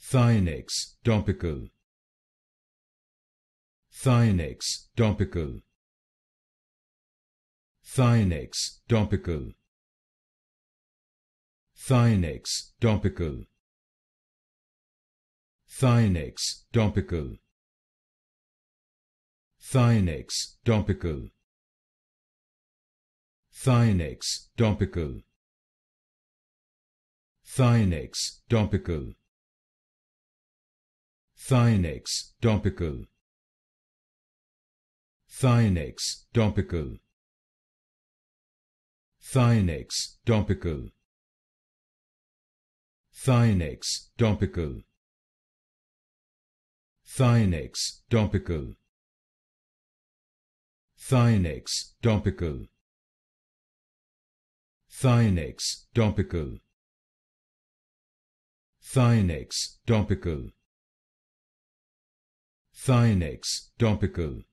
Thionex dompical. Thionex dompical. Thionex dompical. Thionex dompical. Thionex dompical. Thionex dompical. Thionex dompical. Thynex dompical. Thionex topical. Thionex topical. Thionex topical. Thionex topical. Thionex topical. Thionex topical. Thionex topical. Thynex, topical. Thynax, Topical.